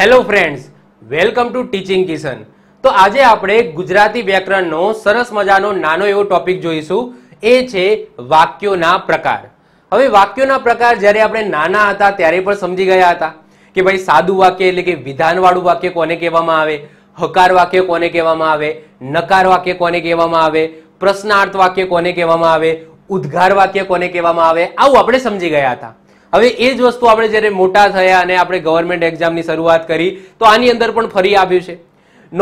hello friends welcome to teaching Kishan તો આજે આપણે ગુજરાતી વ્યાકરણનો સરસ મજાનો નાનો એવો ટોપિક જોઈશું એ છે વાક્યોના પ્રકાર હવે વાક્યોના પ્રકાર જ્યારે આપણે નાના હતા ત્યારે પણ સમજી ગયા હતા કે ભાઈ સાદું વાક્ય એટલે કે વિધાનવાળું વાક્ય કોને કહેવામાં આવે હકાર વાક્ય કોને કહેવામાં આવે નકાર વાક્ય કોને કહેવામાં આવે પ્રશ્નાર્થ વાક્ય કોને કહેવામાં આવે ઉદ્ઘાર વાક્ય કોને કહેવામાં આવે આવું આપણે સમજી ગયા હતા હવે એ જ વસ્તુ આપણે જ્યારે મોટા થયા અને આપણે ગવર્મેન્ટ એક્ઝામની શરૂઆત કરી તો આની અંદર પણ ફરી આવ્યું છે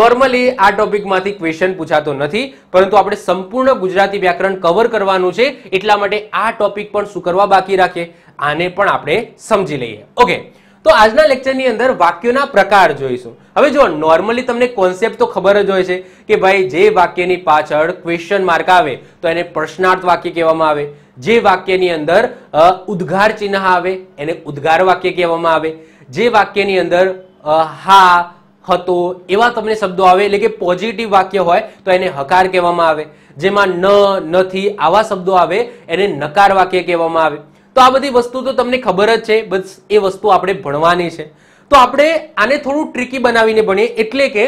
નોર્મલી આ ટોપિકમાંથી ક્વેશ્ચન પૂછાતો નથી પરંતુ આપણે સંપૂર્ણ ગુજરાતી વ્યાકરણ કવર કરવાનું છે એટલા માટે આ ટોપિક પણ શું કરવા બાકી રાખીએ આને પણ આપણે સમજી લઈએ ઓકે તો આજના લેક્ચરની અંદર વાક્યોના પ્રકાર જોઈશું હવે જો નોર્મલી તમને કોન્સેપ્ટ તો ખબર જ હોય છે કે ભાઈ જે વાક્યની પાછળ ક્વેશ્ચન માર્ક આવે તો એને પ્રશ્નાર્થ વાક્ય કહેવામાં આવે જે વાક્યની અંદર ઉદ્ગાર ચિહ્ન આવે એને ઉદ્ગાર વાક્ય કહેવામાં આવે જે વાક્યની અંદર હા હતો એવા તમને શબ્દો આવે એટલે કે પોઝિટિવ વાક્ય હોય તો એને હકાર કહેવામાં આવે જેમાં ન નથી આવા શબ્દો આવે એને નકાર વાક્ય કહેવામાં આવે તો આ બધી વસ્તુ તો તમને ખબર જ છે બસ એ વસ્તુ આપણે ભણવાની છે તો આપણે આને થોડું ટ્રિકી બનાવીને ભણીએ એટલે કે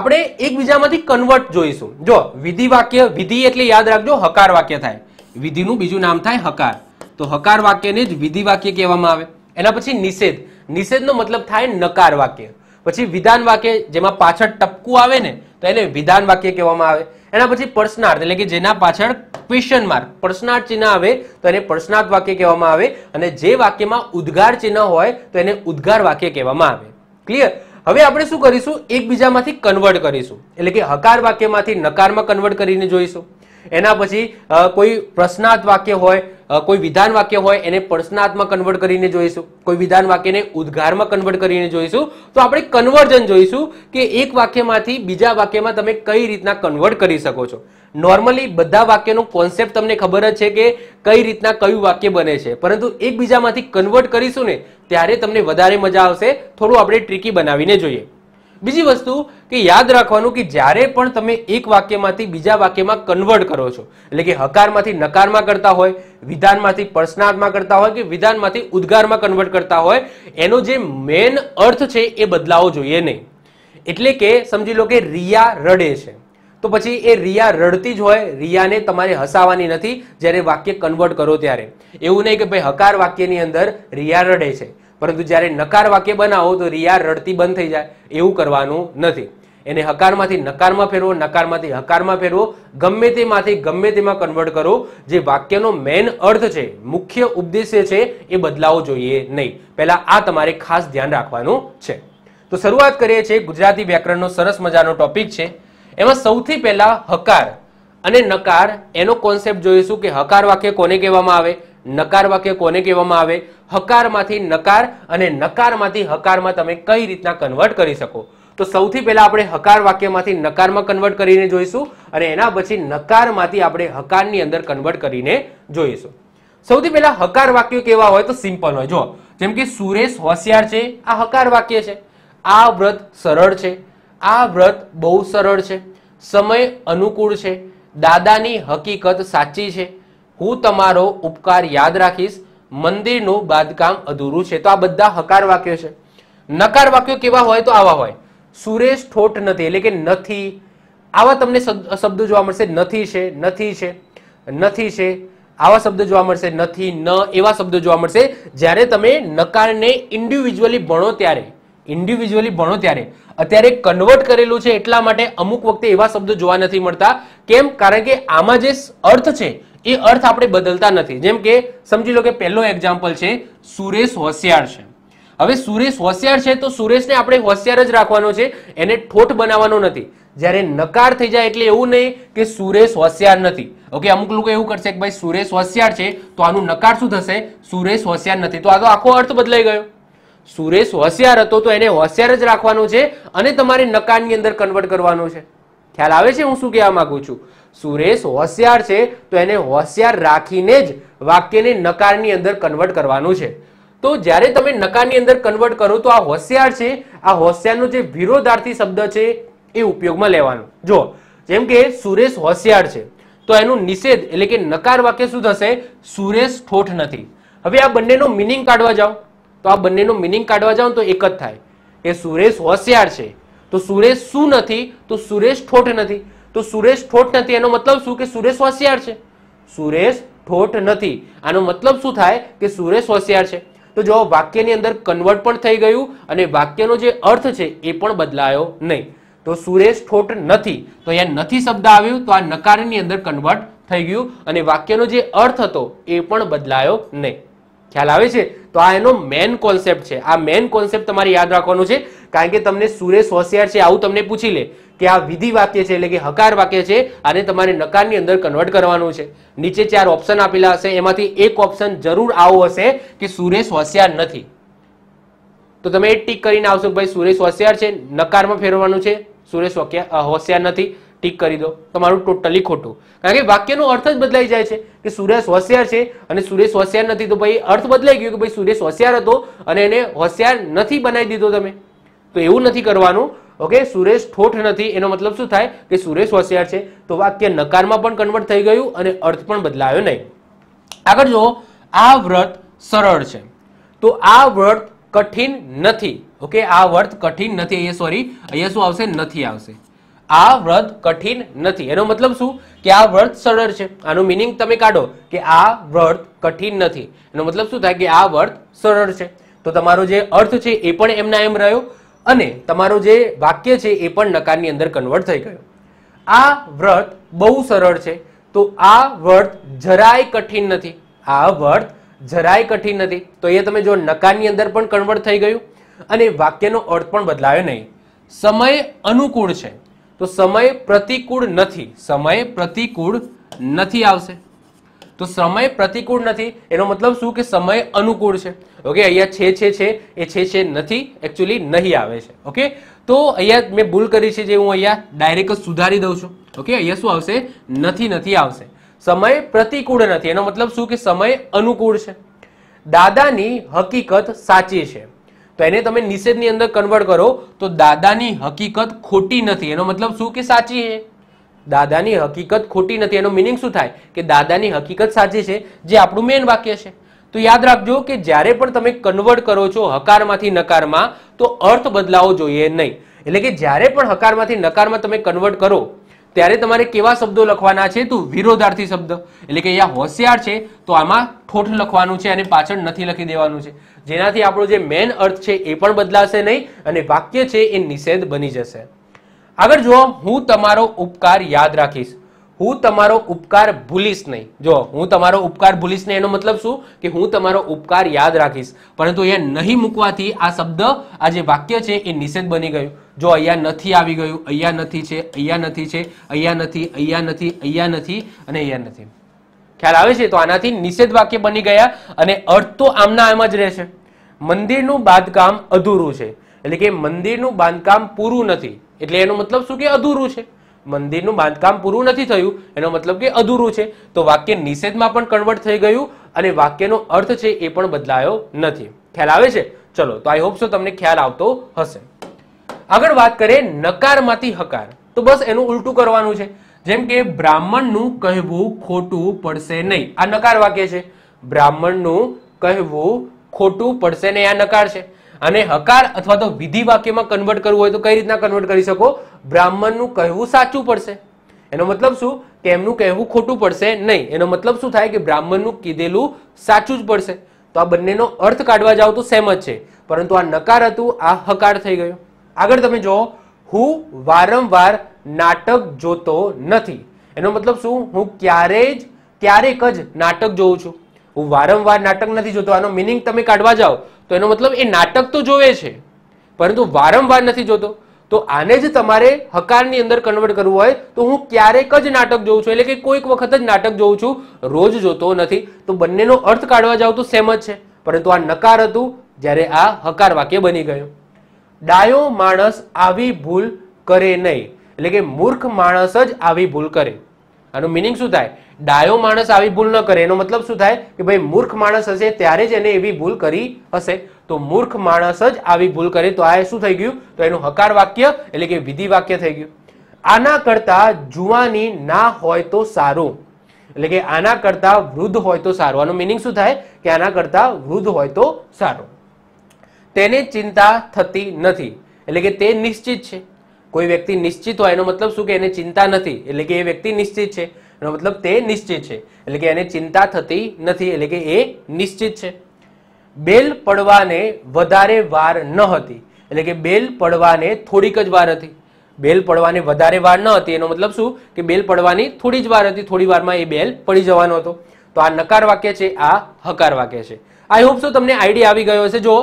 આપણે એકબીજામાંથી કન્વર્ટ જોઈશું જો વિધિ વાક્ય વિધિ એટલે યાદ રાખજો હકાર વાક્ય થાય વિધિનું બીજું નામ થાય હકાર તો હકાર વાક્યને જ વિધિ વાક્ય કહેવામાં આવે એના પછી નિષેધ નિષેધનો મતલબ થાય નકાર વાક્ય પછી વિધાન વાક્ય જેમાં પાછળ ટપકું આવે ને તો એને વિધાન વાક્ય કહેવામાં આવે એના પછી પ્રશ્નાર્થ એટલે કે જેના પાછળ ક્વેશ્ચન માર્ક પ્રશ્નાર્થ ચિહ્ન આવે તો એને પ્રશ્નાર્થ વાક્ય કહેવામાં આવે અને જે વાક્યમાં ઉદ્ગાર ચિહ્ન હોય તો એને ઉદ્ગાર વાક્ય કહેવામાં આવે ક્લિયર હવે આપણે શું કરીશું એકબીજામાંથી કન્વર્ટ કરીશું એટલે કે હકાર વાક્યમાંથી નકારમાં કન્વર્ટ કરીને જોઈશું એના પછી કોઈ પ્રશ્નાર્થ વાક્ય હોય કોઈ વિધાન વાક્ય હોય એને પ્રશ્નાર્થમાં કન્વર્ટ કરીને જોઈશું કોઈ વિધાન વાક્યને ઉદ્ઘારમાં કન્વર્ટ કરીને જોઈશું તો આપણે કન્વર્જન જોઈશું કે એક વાક્યમાંથી બીજા વાક્યમાં તમે કઈ રીતના કન્વર્ટ કરી શકો છો નોર્મલી બધા વાક્યનો કોન્સેપ્ટ તમને ખબર જ છે કે કઈ રીતના કયું વાક્ય બને છે પરંતુ એકબીજામાંથી કન્વર્ટ કરીશું ને ત્યારે તમને વધારે મજા આવશે થોડું આપણે ટ્રીકી બનાવીને જોઈએ બીજી વસ્તુ કે યાદ રાખવાનું કે જ્યારે પણ તમે એક વાક્યમાંથી બીજા વાક્યમાં કન્વર્ટ કરો છો એટલે કે હકારમાંથી નકારમાં કરતા હોય વિધાનમાંથી પ્રશ્નાર્થમાં કરતા હોય કે વિધાનમાંથી ઉદ્ગારમાં કન્વર્ટ કરતા હોય એનો જે મેન અર્થ છે એ બદલાવો જોઈએ નહીં એટલે કે સમજી લો કે રિયા રડે છે તો પછી એ રિયા રડતી જ હોય રિયાને તમારે હસાવાની નથી જ્યારે વાક્ય કન્વર્ટ કરો ત્યારે એવું નહીં કે ભાઈ હકાર વાક્યની અંદર રિયા રડે છે પરંતુ જ્યારે નકાર વાક્ય બનાવો તો રિયા રડતી બંધ થઈ જાય એવું કરવાનું નથી એને હકારમાંથી નકારમાં ફેરવો નકારમાંથી હકારમાં ફેરવો ગમે તેમાંથી ગમે તેમાં કન્વર્ટ કરો જે વાક્યનો મેન અર્થ છે મુખ્ય ઉદ્દેશ્ય છે એ બદલાવો જોઈએ નહીં પહેલાં આ તમારે ખાસ ધ્યાન રાખવાનું છે તો શરૂઆત કરીએ છીએ ગુજરાતી વ્યાકરણનો સરસ મજાનો ટોપિક છે એમાં સૌથી પહેલા હકાર અને નકાર એનો કોન્સેપ્ટ જોઈશું કે હકાર વાક્ય કોને કહેવામાં આવે નકાર વાક્ય કોને કહેવામાં આવે હકારમાંથી નકાર અને નકારમાંથી હકારમાં તમે કઈ રીતના કન્વર્ટ કરી શકો તો સૌથી પહેલા આપણે હકાર વાક્યમાંથી નકારમાં કન્વર્ટ કરીને જોઈશું અને એના પછી નકારમાંથી આપણે હકારની અંદર કન્વર્ટ કરીને જોઈશું સૌથી પહેલા હકાર વાક્યો કેવા હોય તો સિમ્પલ હોય જો જેમ કે સુરેશ હોશિયાર છે આ હકાર વાક્ય છે આ વ્રત સરળ છે આ વ્રત બહુ સરળ છે સમય અનુકૂળ છે દાદાની હકીકત સાચી છે હું તમારો ઉપકાર યાદ રાખીશ મંદિરનું બાંધકામ અધૂરું છે તો આ બધા હકાર વાક્યો છે નકાર વાક્યો કેવા હોય તો આવા હોય સુરેશ ઠોટ નથી એટલે કે નથી આવા તમને શબ્દો જોવા મળશે નથી છે નથી છે નથી છે આવા શબ્દો જોવા મળશે નથી ન એવા શબ્દો જોવા મળશે જ્યારે તમે નકારને ઇન્ડિવિજ્યુઅલી ભણો ત્યારે ઇન્ડિવિજ્યુઅલી ભણો ત્યારે અત્યારે કન્વર્ટ કરેલું છે એટલા માટે અમુક વખતે એવા શબ્દો જોવા નથી મળતા કેમ કારણ કે આમાં જે અર્થ છે એ અર્થ આપણે બદલતા નથી જેમ કે સમજી લો કે પહેલો એક્ઝામ્પલ છે સુરેશ હોશિયાર છે હવે સુરેશ હોશિયાર છે તો સુરેશને આપણે હોશિયાર જ રાખવાનો છે એને ઠોઠ બનાવવાનો નથી જ્યારે નકાર થઈ જાય એટલે એવું નહીં કે સુરેશ હોશિયાર નથી ઓકે અમુક લોકો એવું કરશે કે ભાઈ સુરેશ હોશિયાર છે તો આનું નકાર શું થશે સુરેશ હોશિયાર નથી તો આ તો આખો અર્થ બદલાઈ ગયો સુરેશ હોશિયાર હતો તો એને હોશિયાર જ રાખવાનો છે અને તમારે નકારની અંદર કન્વર્ટ કરવાનો છે ખ્યાલ આવે છે હું શું કહેવા માંગુ છું સુરેશ હોશિયાર છે તો એને હોશિયાર રાખીને જ વાક્યને નકારની અંદર કન્વર્ટ કરવાનું છે તો જ્યારે તમે નકારની અંદર કન્વર્ટ કરો તો આ હોશિયાર છે આ હોશિયારનો જે વિરોધાર્થી શબ્દ છે એ ઉપયોગમાં લેવાનો જો જેમ કે સુરેશ હોશિયાર છે તો એનું નિષેધ એટલે કે નકાર વાક્ય શું થશે સુરેશ ઠોઠ નથી હવે આ બંનેનો મિનિંગ કાઢવા જાઓ તો આ બંનેનો મિનિંગ કાઢવા જાઓ તો એક જ થાય કે સુરેશ હોશિયાર છે તો સુરેશ શું નથી તો સુરેશ ઠોઠ નથી તો સુરેશ ઠોઠ નથી એનો મતલબ શું કે સુરેશ હોશિયાર છે સુરેશ ઠોઠ નથી આનો મતલબ શું થાય કે સુરેશ હોશિયાર છે તો જો વાક્યની અંદર કન્વર્ટ પણ થઈ ગયું અને વાક્યનો જે અર્થ છે એ પણ બદલાયો નહીં તો સુરેશ ઠોટ નથી તો અહીંયા નથી શબ્દ આવ્યું તો આ નકારની અંદર કન્વર્ટ થઈ ગયું અને વાક્યનો જે અર્થ હતો એ પણ બદલાયો નહીં ખ્યાલ આવે છે તો આ એનો મેન કોન્સેપ્ટ છે આ મેન કોન્સેપ્ટ તમારે યાદ રાખવાનું છે કારણ કે તમને સુરેશ હોશિયાર છે આવું તમને પૂછી લે કે આ વિધિ વાક્ય છે એટલે કે હકાર વાક્ય છે આને તમારે નકારની અંદર કન્વર્ટ કરવાનું છે નીચે ચાર ઓપ્શન આપેલા હશે એમાંથી એક ઓપ્શન જરૂર આવો હશે કે સુરેશ હોશિયાર નથી તો તમે એ ટીક કરીને આવશો ભાઈ સુરેશ હોશિયાર છે નકારમાં ફેરવવાનું છે સુરેશ હોશિયાર નથી ટીક કરી દો તમારું ટોટલી ખોટું કારણ કે વાક્યનો અર્થ જ બદલાઈ જાય છે કે સુરેશ હોશિયાર છે અને સુરેશ હોશિયાર નથી તો ભાઈ અર્થ બદલાઈ ગયો કે ભાઈ સુરેશ હોશિયાર હતો અને એને હોશિયાર નથી બનાવી દીધો તમે તો એવું નથી કરવાનું ઓકે સુરેશ ઠોઠ નથી એનો મતલબ શું થાય કે સુરેશ હોશિયાર છે તો વાક્ય નકારમાં પણ કન્વર્ટ થઈ ગયું અને અર્થ પણ બદલાયો નહીં આગળ જુઓ આ વ્રત સરળ છે તો આ વ્રત કઠિન નથી ઓકે આ વ્રત કઠિન નથી અહીંયા સોરી અહીંયા શું આવશે નથી આવશે આ વ્રત કઠિન નથી એનો મતલબ શું કે આ વ્રત સરળ છે આનું મિનિંગ તમે કાઢો કે આ વ્રત કઠિન નથી એનો મતલબ શું થાય કે આ વ્રત સરળ છે તો તમારો જે અર્થ છે એ પણ એમના એમ રહ્યો અને તમારો જે વાક્ય છે એ પણ નકારની અંદર કન્વર્ટ થઈ ગયો આ વ્રત બહુ સરળ છે તો આ વર્ત જરાય કઠિન નથી આ વર્ત જરાય કઠિન નથી તો એ તમે જો નકારની અંદર પણ કન્વર્ટ થઈ ગયું અને વાક્યનો અર્થ પણ બદલાયો નહીં સમય અનુકૂળ છે તો સમય પ્રતિકૂળ નથી સમય પ્રતિકૂળ નથી આવશે તો સમય પ્રતિકૂળ નથી એનો મતલબ શું કે સમય અનુકૂળ છે ઓકે અહીંયા છે છે છે એ છે છે નથી એકચ્યુઅલી નહીં આવે છે ઓકે તો અહીંયા મેં ભૂલ કરી છે જે હું અહીંયા ડાયરેક્ટ જ સુધારી દઉં છું ઓકે અહીંયા શું આવશે નથી નથી આવશે સમય પ્રતિકૂળ નથી એનો મતલબ શું કે સમય અનુકૂળ છે દાદાની હકીકત સાચી છે તો એને તમે નિષેધની અંદર કન્વર્ટ કરો તો દાદાની હકીકત ખોટી નથી એનો મતલબ શું કે સાચી છે દાદાની હકીકત ખોટી નથી એનો મિનિંગ શું થાય કે દાદાની હકીકત સાચી છે જે આપણું મેન વાક્ય છે તો યાદ રાખજો કે જ્યારે પણ તમે કન્વર્ટ કરો છો હકારમાંથી નકારમાં તો અર્થ બદલાવો જોઈએ નહીં એટલે કે જ્યારે પણ હકારમાંથી નકારમાં તમે કન્વર્ટ કરો ત્યારે તમારે કેવા શબ્દો લખવાના છે તો વિરોધાર્થી શબ્દ એટલે કે અહીંયા હોશિયાર છે તો આમાં ઠોઠ લખવાનું છે અને પાછળ નથી લખી દેવાનું છે જેનાથી આપણો જે મેન અર્થ છે એ પણ બદલાશે નહીં અને વાક્ય છે એ નિષેધ બની જશે આગળ જુઓ હું તમારો ઉપકાર યાદ રાખીશ હું તમારો ઉપકાર ભૂલીશ નહીં જો હું તમારો ઉપકાર ભૂલીશ નહીં એનો મતલબ શું કે હું તમારો ઉપકાર યાદ રાખીશ પરંતુ અહીંયા નહીં મૂકવાથી આ શબ્દ આ જે વાક્ય છે એ નિષેધ બની ગયું જો અહીંયા નથી આવી ગયું અહીંયા નથી છે અહીંયા નથી છે અહીંયા નથી અહીંયા નથી અહીંયા નથી અને અહીંયા નથી ખ્યાલ આવે છે તો આનાથી નિષેધ વાક્ય બની ગયા અને અર્થ તો આમના આમ જ રહેશે મંદિરનું બાંધકામ અધૂરું છે એટલે કે મંદિરનું બાંધકામ પૂરું નથી એટલે એનો મતલબ શું કે અધૂરું છે મંદિરનું બાંધકામ પૂરું નથી થયું એનો મતલબ કે અધૂરું છે તો વાક્ય નિષેધમાં પણ કન્વર્ટ થઈ ગયું અને વાક્યનો અર્થ છે એ પણ બદલાયો નથી ખ્યાલ આવે છે ચલો તો આઈ હોપ સો તમને ખ્યાલ આવતો હશે આગળ વાત કરીએ નકારમાંથી હકાર તો બસ એનું ઉલટું કરવાનું છે જેમ કે બ્રાહ્મણનું કહેવું ખોટું પડશે નહીં આ નકાર વાક્ય છે બ્રાહ્મણનું કહેવું ખોટું પડશે નહીં આ નકાર છે અને હકાર અથવા તો વિધિ વાક્યમાં કન્વર્ટ કરવું હોય તો કઈ રીતના કન્વર્ટ કરી શકો બ્રાહ્મણનું કહેવું સાચું પડશે એનો મતલબ શું કે એમનું કહેવું ખોટું પડશે નહીં એનો મતલબ શું થાય કે બ્રાહ્મણનું કીધેલું સાચું જ પડશે તો આ બંનેનો અર્થ કાઢવા જાવ તો સેમ જ છે પરંતુ આ નકાર હતું આ હકાર થઈ ગયો આગળ તમે જુઓ હું વારંવાર નાટક જોતો નથી એનો મતલબ શું હું ક્યારે જ ક્યારેક જ નાટક જોઉં છું હું વારંવાર નાટક નથી જોતો આનો મિનિંગ તમે કાઢવા જાઓ તો એનો મતલબ એ નાટક તો જોવે છે પરંતુ વારંવાર નથી જોતો તો આને જ તમારે હકારની અંદર કન્વર્ટ કરવું હોય તો હું ક્યારેક જ નાટક જોઉં છું એટલે કે કોઈક વખત જ નાટક જોઉં છું રોજ જોતો નથી તો બંનેનો અર્થ કાઢવા જાવ તો સેમ જ છે પરંતુ આ નકાર હતું જ્યારે આ હકાર વાક્ય બની ગયું ડાયો માણસ આવી ભૂલ કરે નહીં એટલે કે મૂર્ખ માણસ જ આવી ભૂલ કરે આનું મિનિંગ શું થાય ડાયો માણસ આવી ભૂલ ન કરે એનો મતલબ શું થાય કે ભાઈ મૂર્ખ માણસ હશે ત્યારે જ એને એવી ભૂલ કરી હશે તો મૂર્ખ માણસ જ આવી ભૂલ કરે તો આ શું થઈ ગયું તો એનું હકાર વાક્ય એટલે કે વિધિ વાક્ય થઈ ગયું આના કરતા જુવાની ના હોય તો સારું એટલે કે આના કરતા વૃદ્ધ હોય તો સારું આનું મિનિંગ શું થાય કે આના કરતા વૃદ્ધ હોય તો સારું તેને ચિંતા થતી નથી એટલે કે તે નિશ્ચિત છે કોઈ વ્યક્તિ નિશ્ચિત હોય એનો મતલબ શું કે એને ચિંતા નથી એટલે કે એ વ્યક્તિ નિશ્ચિત છે એનો મતલબ તે નિશ્ચિત છે એટલે કે એને ચિંતા થતી નથી એટલે કે એ નિશ્ચિત છે બેલ પડવાને વધારે વાર ન હતી એટલે કે બેલ પડવાને થોડીક જ વાર હતી બેલ પડવાની વધારે વાર ન હતી એનો મતલબ શું કે બેલ પડવાની થોડી જ વાર હતી થોડી વારમાં એ બેલ પડી જવાનો હતો તો આ નકાર વાક્ય છે આ હકાર વાક્ય છે આઈ હોપ સો તમને આઈડિયા આવી ગયો હશે જો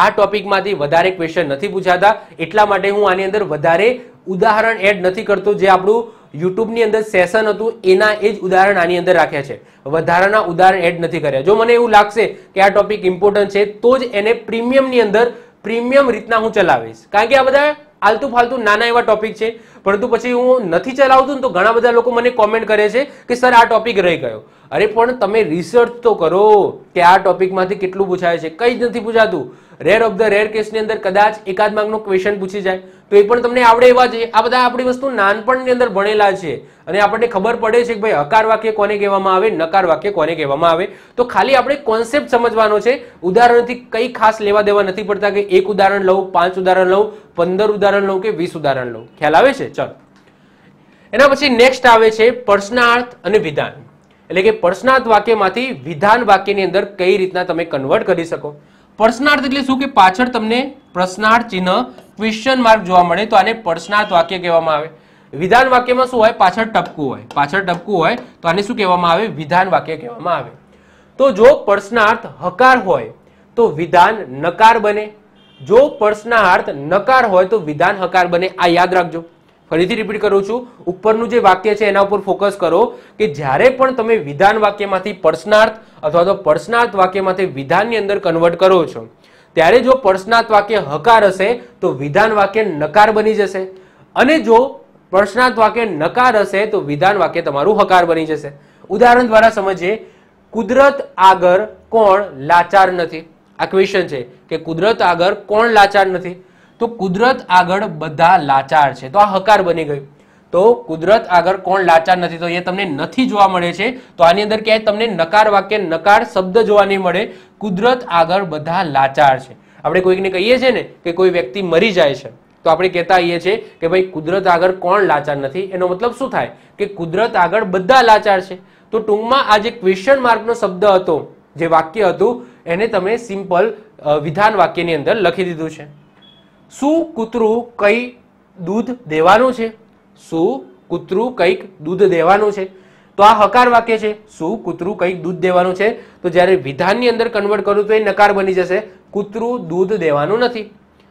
આ ટોપિકમાંથી વધારે ક્વેશ્ચન નથી પૂછાતા એટલા માટે હું આની અંદર વધારે ઉદાહરણ એડ નથી કરતો જે આપણું યુટ્યુબની અંદર સેશન હતું એના એ જ ઉદાહરણ આની અંદર રાખ્યા છે વધારાના ઉદાહરણ એડ નથી કર્યા જો મને એવું લાગશે કે આ ટોપિક ઇમ્પોર્ટન્ટ છે તો જ એને પ્રીમિયમની અંદર પ્રીમિયમ રીતના હું ચલાવીશ કારણ કે આ બધા આલતું ફાલતુ નાના એવા ટોપિક છે પરંતુ પછી હું નથી ચલાવતું તો ઘણા બધા લોકો મને કોમેન્ટ કરે છે કે સર આ ટોપિક રહી ગયો અરે પણ તમે રિસર્ચ તો કરો કે આ ટોપિકમાંથી કેટલું પૂછાય છે કંઈ જ નથી પૂછાતું રેર ઓફ ધ રેર કેસની અંદર કદાચ એકાદ માર્કનો ક્વેશ્ચન પૂછી જાય તો એ પણ તમને આવડે એવા છે આ બધા આપણી વસ્તુ નાનપણની અંદર ભણેલા છે અને આપણને ખબર પડે છે કે ભાઈ હકાર વાક્ય કોને કહેવામાં આવે નકાર વાક્ય કોને કહેવામાં આવે તો ખાલી આપણે કોન્સેપ્ટ સમજવાનો છે ઉદાહરણથી કઈ ખાસ લેવા દેવા નથી પડતા કે એક ઉદાહરણ લઉં પાંચ ઉદાહરણ લઉં પંદર ઉદાહરણ લઉં કે વીસ ઉદાહરણ લઉં ખ્યાલ આવે છે ચલો એના પછી નેક્સ્ટ આવે છે પ્રશ્નાર્થ અને વિધાન એટલે કે પ્રશ્નાર્થ વાક્યમાંથી વિધાન વાક્યની અંદર કઈ રીતના તમે કન્વર્ટ કરી શકો પ્રશ્નાર્થ એટલે શું કે પાછળ તમને પ્રશ્નાર્થ ચિહ્ન ક્વેશ્ચન માર્ક જોવા મળે તો આને પ્રશ્નાર્થ વાક્ય કહેવામાં આવે વિધાન વાક્યમાં શું હોય પાછળ ટપકું હોય પાછળ ટપકું હોય તો આને શું કહેવામાં આવે વિધાન વાક્ય કહેવામાં આવે તો જો પ્રશ્નાર્થ હકાર હોય તો વિધાન નકાર બને જો પ્રશ્નાર્થ નકાર હોય તો વિધાન હકાર બને આ યાદ રાખજો ફરીથી રિપીટ કરું છું ઉપરનું જે વાક્ય છે એના ઉપર ફોકસ કરો કે જ્યારે પણ તમે વિધાન વાક્યમાંથી પ્રશ્નાર્થ અથવા તો પ્રશ્નાર્થ વાક્યમાંથી વિધાનની અંદર કન્વર્ટ કરો છો ત્યારે જો પ્રશ્નાર્થ વાક્ય હકાર હશે તો વિધાન વાક્ય નકાર બની જશે અને જો પ્રશ્નાર્થ વાક્ય નકાર હશે તો વિધાન વાક્ય તમારું હકાર બની જશે ઉદાહરણ દ્વારા સમજીએ કુદરત આગળ કોણ લાચાર નથી આ ક્વેશ્ચન છે કે કુદરત આગળ કોણ લાચાર નથી તો કુદરત આગળ બધા લાચાર છે તો આ હકાર બની ગયું તો કુદરત આગળ કોણ લાચાર નથી તો એ તમને નથી જોવા મળે છે તો આની અંદર ક્યાંય તમને નકાર વાક્ય નકાર શબ્દ જોવા નહીં મળે કુદરત આગળ બધા લાચાર છે આપણે કોઈકને કહીએ છીએ ને કે કોઈ વ્યક્તિ મરી જાય છે તો આપણે કહેતા આવીએ છીએ કે ભાઈ કુદરત આગળ કોણ લાચાર નથી એનો મતલબ શું થાય કે કુદરત આગળ બધા લાચાર છે તો ટૂંકમાં આ જે ક્વેશ્ચન માર્કનો શબ્દ હતો જે વાક્ય હતું એને તમે સિમ્પલ વિધાન વાક્યની અંદર લખી દીધું છે શું કૂતરું કઈ દૂધ દેવાનું છે શું કૂતરું કંઈક દૂધ દેવાનું છે તો આ હકાર વાક્ય છે શું કૂતરું કંઈક દૂધ દેવાનું છે તો જ્યારે વિધાનની અંદર કન્વર્ટ કરું તો એ નકાર બની જશે કૂતરું દૂધ દેવાનું નથી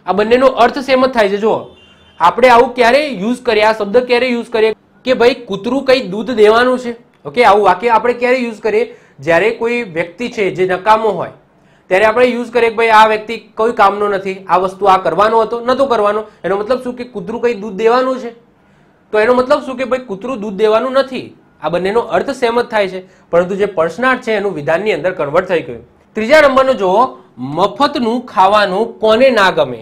આ બંનેનો અર્થ સેમ જ થાય છે જો આપણે આવું ક્યારે યુઝ કરીએ આ શબ્દ ક્યારે યુઝ કરીએ કે ભાઈ કૂતરું કંઈક દૂધ દેવાનું છે ઓકે આવું વાક્ય આપણે ક્યારે યુઝ કરીએ જ્યારે કોઈ વ્યક્તિ છે જે નકામો હોય ત્યારે આપણે યુઝ કરીએ કે ભાઈ આ વ્યક્તિ કોઈ કામનો નથી આ વસ્તુ આ કરવાનો હતો નહોતો કરવાનો એનો મતલબ શું કે કૂતરું કંઈ દૂધ દેવાનું છે તો એનો મતલબ શું કે ભાઈ કૂતરું દૂધ દેવાનું નથી આ બંનેનો અર્થ સેમ જ થાય છે પરંતુ જે પર્સનાર્થ છે એનું વિધાનની અંદર કન્વર્ટ થઈ ગયું ત્રીજા નંબરનો જુઓ મફતનું ખાવાનું કોને ના ગમે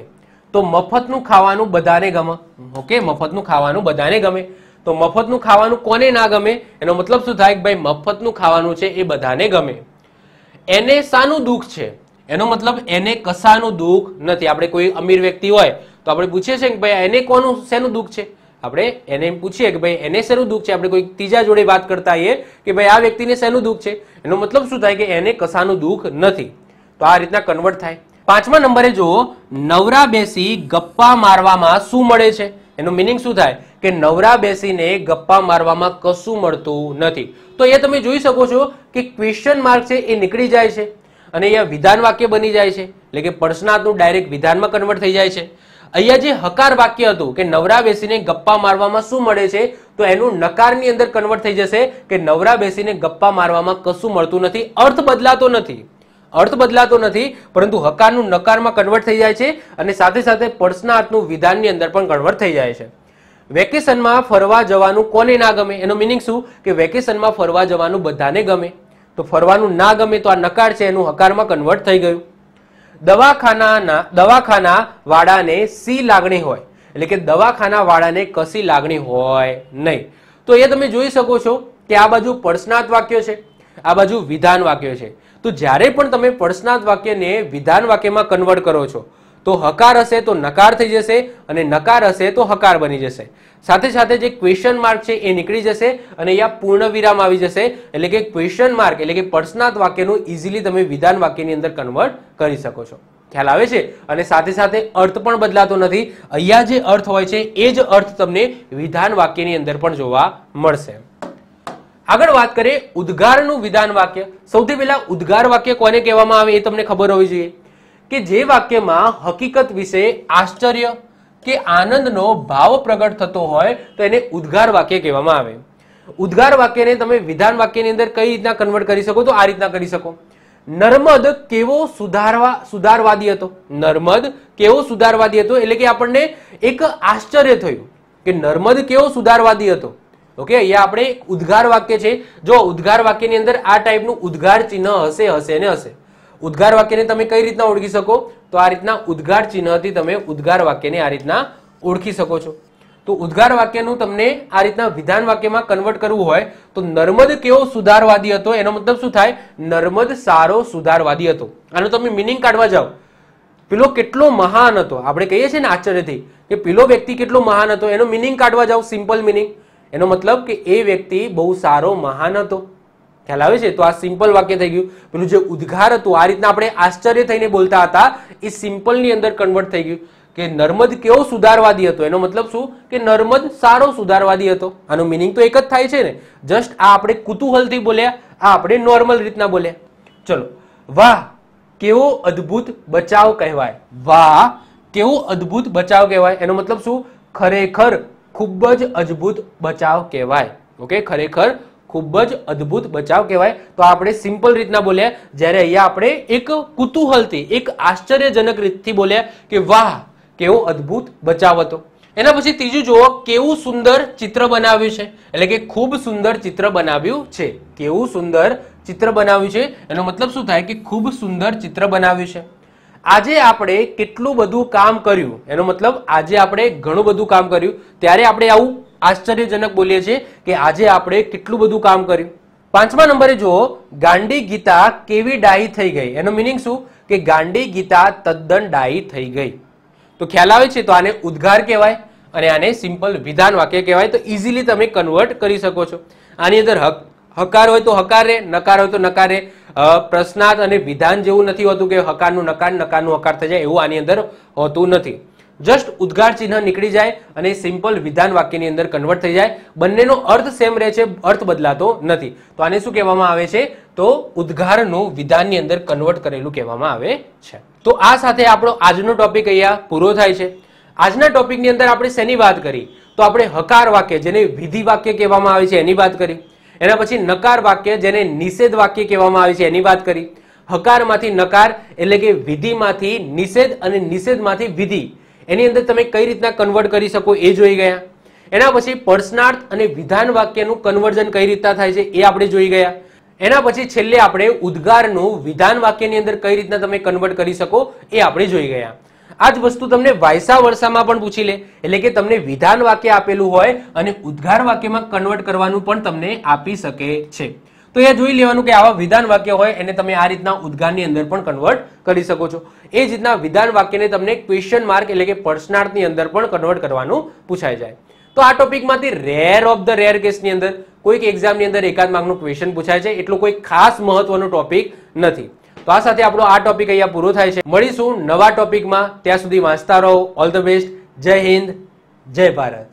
તો મફતનું ખાવાનું બધાને ગમે ઓકે મફતનું ખાવાનું બધાને ગમે તો મફતનું ખાવાનું કોને ના ગમે એનો મતલબ શું થાય કે ભાઈ મફતનું ખાવાનું છે એ બધાને ગમે એને શાનું દુઃખ છે એનો મતલબ એને કશાનું દુઃખ નથી આપણે કોઈ અમીર વ્યક્તિ હોય તો આપણે પૂછીએ છીએ કે ભાઈ એને કોનું શેનું દુઃખ છે આપણે એને પૂછીએ કે ભાઈ એને શેનું દુઃખ છે આપણે કોઈ ત્રીજા જોડે વાત કરતા હોઈએ કે ભાઈ આ વ્યક્તિને શેનું દુઃખ છે એનો મતલબ શું થાય કે એને કશાનું દુઃખ નથી તો આ રીતના કન્વર્ટ થાય પાંચમા નંબરે જુઓ નવરા બેસી ગપ્પા મારવામાં શું મળે છે એનો મિનિંગ શું થાય કે નવરા બેસીને ગપ્પા મારવામાં કશું મળતું નથી તો એ તમે જોઈ શકો છો કે ક્વેશ્ચન માર્ક છે એ નીકળી જાય છે અને અહીંયા વિધાન વાક્ય બની જાય છે એટલે કે પ્રશ્નાર્થનું ડાયરેક્ટ વિધાનમાં કન્વર્ટ થઈ જાય છે અહીંયા જે હકાર વાક્ય હતું કે નવરા બેસીને ગપ્પા મારવામાં શું મળે છે તો એનું નકારની અંદર કન્વર્ટ થઈ જશે કે નવરા બેસીને ગપ્પા મારવામાં કશું મળતું નથી અર્થ બદલાતો નથી અર્થ બદલાતો નથી પરંતુ હકારનું નકારમાં કન્વર્ટ થઈ જાય છે અને સાથે સાથે પર્સના હાથનું વિધાનની અંદર પણ કન્વર્ટ થઈ જાય છે વેકેશનમાં ફરવા જવાનું કોને ના ગમે એનો મિનિંગ શું કે વેકેશનમાં ફરવા જવાનું બધાને ગમે તો ફરવાનું ના ગમે તો આ નકાર છે એનું હકારમાં કન્વર્ટ થઈ ગયું દવાખાનાના દવાખાના વાળાને સી લાગણી હોય એટલે કે દવાખાના વાળાને કસી લાગણી હોય નહીં તો એ તમે જોઈ શકો છો કે આ બાજુ પડસનાત વાક્ય છે આ બાજુ વિધાન વાક્ય છે તો જ્યારે પણ તમે પડસનાત વાક્યને વિધાન વાક્યમાં કન્વર્ટ કરો છો તો હકાર હશે તો નકાર થઈ જશે અને નકાર હશે તો હકાર બની જશે સાથે સાથે જે ક્વેશ્ચન માર્ક છે એ નીકળી જશે અને અહીંયા પૂર્ણ વિરામ આવી જશે એટલે કે ક્વેશ્ચન માર્ક એટલે કે પ્રશ્નાર્થ વાક્યનું ઇઝીલી તમે વિધાન વાક્યની અંદર કન્વર્ટ કરી શકો છો ખ્યાલ આવે છે અને સાથે સાથે અર્થ પણ બદલાતો નથી અહીંયા જે અર્થ હોય છે એ જ અર્થ તમને વિધાન વાક્યની અંદર પણ જોવા મળશે આગળ વાત કરીએ ઉદ્ગારનું વિધાન વાક્ય સૌથી પહેલા ઉદ્ગાર વાક્ય કોને કહેવામાં આવે એ તમને ખબર હોવી જોઈએ કે જે વાક્યમાં હકીકત વિશે આશ્ચર્ય કે આનંદનો ભાવ પ્રગટ થતો હોય તો એને ઉદ્ગાર વાક્ય કહેવામાં આવે ઉદ્ગાર વાક્યને તમે વિધાન વાક્યની અંદર કઈ રીતના કન્વર્ટ કરી શકો તો આ રીતના કરી શકો નર્મદ કેવો સુધારવા સુધારવાદી હતો નર્મદ કેવો સુધારવાદી હતો એટલે કે આપણને એક આશ્ચર્ય થયું કે નર્મદ કેવો સુધારવાદી હતો ઓકે અહીંયા આપણે ઉદ્ગાર વાક્ય છે જો ઉદ્ગાર વાક્યની અંદર આ ટાઈપનું ઉદ્ગાર ચિહ્ન હશે હશે ને હશે ઉદ્ગાર વાક્યને તમે કઈ રીતના ઓળખી શકો તો આ રીતના ઉદ્ગાર ચિહ્નથી તમે ઉદ્ગાર વાક્યને આ રીતના ઓળખી શકો છો તો ઉદ્ગાર વાક્યનું તમને આ રીતના વિધાન વાક્યમાં કન્વર્ટ કરવું હોય તો નર્મદ કેવો સુધારવાદી હતો એનો મતલબ શું થાય નર્મદ સારો સુધારવાદી હતો આનો તમે મિનિંગ કાઢવા જાઓ પેલો કેટલો મહાન હતો આપણે કહીએ છીએ ને આશ્ચર્યથી કે પેલો વ્યક્તિ કેટલો મહાન હતો એનો મિનિંગ કાઢવા જાઓ સિમ્પલ મિનિંગ એનો મતલબ કે એ વ્યક્તિ બહુ સારો મહાન હતો ખ્યાલ આવે છે તો આ સિમ્પલ વાક્ય થઈ ગયું પેલું જે ઉદ્ઘાર હતું આ રીતના આપણે આશ્ચર્ય થઈને બોલતા હતા એ સિમ્પલની અંદર કન્વર્ટ થઈ ગયું કે નર્મદ કેવો સુધારવાદી હતો એનો મતલબ શું કે નર્મદ સારો સુધારવાદી હતો આનો મિનિંગ તો એક જ થાય છે ને જસ્ટ આ આપણે કુતૂહલથી બોલ્યા આ આપણે નોર્મલ રીતના બોલ્યા ચલો વાહ કેવો અદ્ભુત બચાવ કહેવાય વાહ કેવો અદ્ભુત બચાવ કહેવાય એનો મતલબ શું ખરેખર ખૂબ જ અદ્ભુત બચાવ કહેવાય ઓકે ખરેખર ખૂબ જ અદ્ભુત બચાવ કહેવાય તો આપણે સિમ્પલ રીતના બોલ્યા જ્યારે અહીંયા આપણે એક કુતૂહલથી એક આશ્ચર્યજનક રીતથી બોલ્યા કે વાહ કેવો અદ્ભુત બચાવ હતો એના પછી ત્રીજું જુઓ કેવું સુંદર ચિત્ર બનાવ્યું છે એટલે કે ખૂબ સુંદર ચિત્ર બનાવ્યું છે કેવું સુંદર ચિત્ર બનાવ્યું છે એનો મતલબ શું થાય કે ખૂબ સુંદર ચિત્ર બનાવ્યું છે આજે આપણે કેટલું બધું કામ કર્યું એનો મતલબ આજે આપણે ઘણું બધું કામ કર્યું ત્યારે આપણે આવું આશ્ચર્યજનક બોલીએ છીએ કે આજે આપણે કેટલું બધું કામ કર્યું પાંચમા નંબરે જુઓ ગાંડી ગીતા કેવી ડાહી થઈ ગઈ એનો મિનિંગ શું કે ગાંડી ગીતા તદ્દન ડાહી થઈ ગઈ તો ખ્યાલ આવે છે તો આને ઉદ્ગાર કહેવાય અને આને સિમ્પલ વિધાન વાક્ય કહેવાય તો ઇઝીલી તમે કન્વર્ટ કરી શકો છો આની અંદર હક હકાર હોય તો હકાર રે નકાર હોય તો નકાર રે પ્રશ્નાર્થ અને વિધાન જેવું નથી હોતું કે હકારનું નકાર નકારનું હકાર થઈ જાય એવું આની અંદર હોતું નથી જસ્ટ ઉદ્ગાર ચિહ્ન નીકળી જાય અને સિમ્પલ વિધાન વાક્યની અંદર કન્વર્ટ થઈ જાય બંનેનો અર્થ સેમ રહે છે અર્થ બદલાતો નથી તો આને શું કહેવામાં આવે છે તો ઉદ્ગારનું વિધાનની અંદર કન્વર્ટ કરેલું કહેવામાં આવે છે તો આ સાથે આપણો આજનો ટોપિક અહીંયા પૂરો થાય છે આજના ટોપિકની અંદર આપણે શેની વાત કરી તો આપણે હકાર વાક્ય જેને વિધિ વાક્ય કહેવામાં આવે છે એની વાત કરી એના પછી નકાર વાક્ય જેને નિષેધ વાક્ય કહેવામાં આવે છે એની વાત કરી હકારમાંથી નકાર એટલે કે વિધિમાંથી નિષેધ અને નિષેધમાંથી વિધિ એની અંદર તમે કઈ રીતના કન્વર્ટ કરી શકો એ જોઈ ગયા એના પછી પ્રશ્નાર્થ અને વિધાન વાક્યનું કન્વર્ઝન કઈ રીતના થાય છે એ આપણે જોઈ ગયા એના પછી છેલ્લે આપણે ઉદ્ગારનું વિધાન વાક્યની અંદર કઈ રીતના તમે કન્વર્ટ કરી શકો એ આપણે જોઈ ગયા આ જ વસ્તુ તમને વાયસા વર્ષામાં પણ પૂછી લે એટલે કે તમને વિધાન વાક્ય આપેલું હોય અને ઉદ્ગાર વાક્યમાં કન્વર્ટ કરવાનું પણ તમને આપી શકે છે તો એ જોઈ લેવાનું કે આવા વિધાન વાક્ય હોય એને તમે આ રીતના ઉદ્ગારની અંદર પણ કન્વર્ટ કરી શકો છો એ જ રીતના વિધાન વાક્યને તમને ક્વેશ્ચન માર્ક એટલે કે પ્રશ્નાર્થની અંદર પણ કન્વર્ટ કરવાનું પૂછાય જાય તો આ ટોપિકમાંથી રેર ઓફ ધ રેર કેસની અંદર કોઈક એક્ઝામની અંદર એકાદ માર્ગનું ક્વેશ્ચન પૂછાય છે એટલું કોઈ ખાસ મહત્વનો ટોપિક નથી તો આ સાથે આપણો આ ટોપિક અહીંયા પૂરો થાય છે મળીશું નવા ટોપિકમાં ત્યાં સુધી વાંચતા રહો ઓલ ધ બેસ્ટ જય હિન્દ જય ભારત